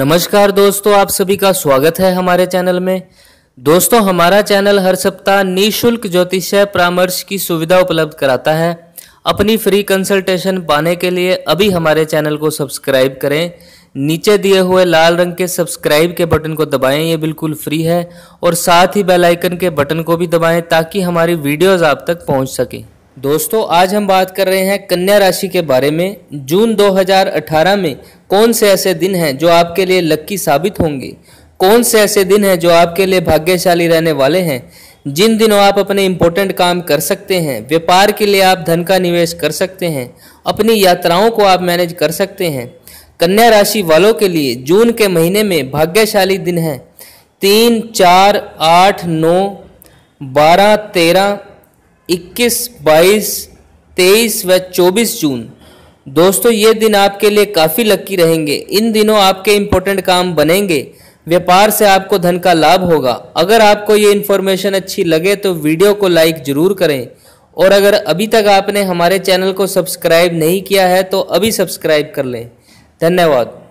नमस्कार दोस्तों आप सभी का स्वागत है हमारे चैनल में दोस्तों हमारा चैनल हर सप्ताह निशुल्क ज्योतिषय परामर्श की सुविधा उपलब्ध कराता है अपनी फ्री कंसल्टेशन पाने के लिए अभी हमारे चैनल को सब्सक्राइब करें नीचे दिए हुए लाल रंग के सब्सक्राइब के बटन को दबाएं ये बिल्कुल फ्री है और साथ ही बेल आइकन के बटन को भी दबाएं ताकि हमारी वीडियोस आप तक पहुंच सकें दोस्तों आज हम बात कर रहे हैं कन्या राशि के बारे में जून 2018 में कौन से ऐसे दिन हैं जो आपके लिए लक्की साबित होंगे कौन से ऐसे दिन हैं जो आपके लिए भाग्यशाली रहने वाले हैं जिन दिनों आप अपने इम्पोर्टेंट काम कर सकते हैं व्यापार के लिए आप धन का निवेश कर सकते हैं अपनी यात्राओं को आप मैनेज कर सकते हैं कन्या राशि वालों के लिए जून के महीने में भाग्यशाली दिन हैं तीन चार आठ नौ बारह तेरह 21, 22, 23 व 24 जून दोस्तों ये दिन आपके लिए काफ़ी लक्की रहेंगे इन दिनों आपके इम्पोर्टेंट काम बनेंगे व्यापार से आपको धन का लाभ होगा अगर आपको ये इन्फॉर्मेशन अच्छी लगे तो वीडियो को लाइक ज़रूर करें और अगर अभी तक आपने हमारे चैनल को सब्सक्राइब नहीं किया है तो अभी सब्सक्राइब कर लें धन्यवाद